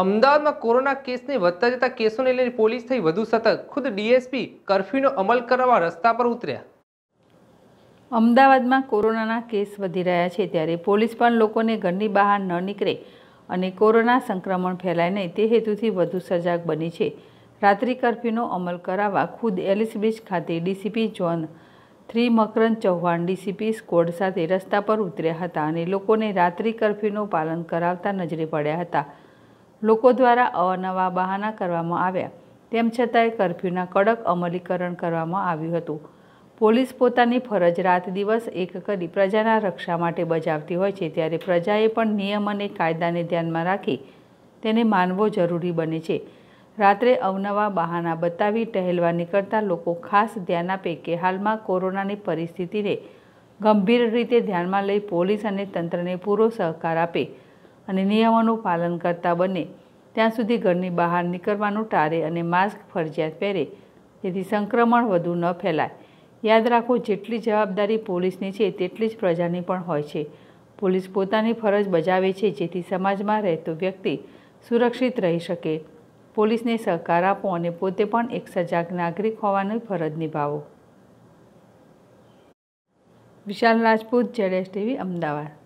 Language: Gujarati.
અમદાવાદમાં કોરોના કેસને વધતા જતા કેસોને લઈને પોલીસ થઈ વધુ સતર્ક ખુદ ડીએસપી કરફ્યુનો અમલ કરવા રસ્તા પર ઉતર્યા અમદાવાદમાં કોરોનાના કેસ વધી રહ્યા છે ત્યારે પોલીસ પણ લોકોને ઘરની બહાર ન નીકળે અને કોરોના સંક્રમણ ફેલાય નહીં તે હેતુથી વધુ સજાગ બની છે રાત્રિ કરફ્યુનો અમલ કરાવવા ખુદ એલિસ બ્રિજ ખાતે DCP zone three Makarand Chauhan DCP squad સાથે રસ્તા પર ઉતર્યા હતા અને લોકોને રાત્રિ કરફ્યુનું પાલન કરાવતા નજરે પડ્યા હતા લોકો દ્વારા અવનવા બહાના કરવામાં આવ્યા તેમ છતાંય કરફ્યુના કડક અમલીકરણ કરવામાં આવ્યું હતું પોલીસ પોતાની ફરજ રાત દિવસ એક કરી પ્રજાના રક્ષા માટે બજાવતી હોય છે ત્યારે પ્રજાએ પણ નિયમ અને કાયદાને ધ્યાનમાં રાખી તેને માનવો જરૂરી બને છે રાત્રે અવનવા બહાના બતાવી ટહેલવા નીકળતા લોકો ખાસ ધ્યાન આપે કે હાલમાં કોરોનાની પરિસ્થિતિને ગંભીર રીતે ધ્યાનમાં લઈ પોલીસ અને તંત્રને પૂરો સહકાર આપે અને નિયમોનું પાલન કરતા બને ત્યાં સુધી ઘરની બહાર નીકળવાનું ટાળે અને માસ્ક ફરજિયાત પહેરે જેથી સંક્રમણ વધુ ન ફેલાય યાદ રાખો જેટલી જવાબદારી પોલીસની છે તેટલી જ પ્રજાની પણ હોય છે પોલીસ પોતાની ફરજ બજાવે છે જેથી સમાજમાં રહેતો વ્યક્તિ સુરક્ષિત રહી શકે પોલીસને સહકાર આપો અને પોતે પણ એક સજાગ નાગરિક હોવાની ફરજ નિભાવો વિશાલ રાજપૂત જેડ ટીવી અમદાવાદ